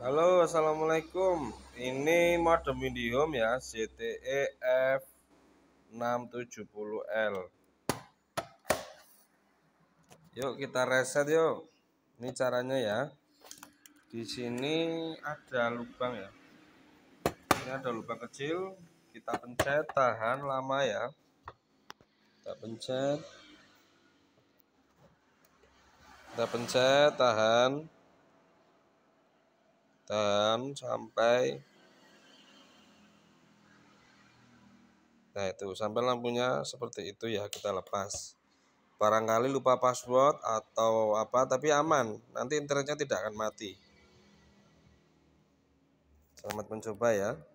Halo, assalamualaikum. Ini modem medium ya, CTE F670L. Yuk kita reset yuk. Ini caranya ya. Di sini ada lubang ya. Ini ada lubang kecil. Kita pencet, tahan lama ya. Kita pencet. Kita pencet, tahan dan sampai nah itu sampai lampunya seperti itu ya kita lepas barangkali lupa password atau apa tapi aman nanti internetnya tidak akan mati selamat mencoba ya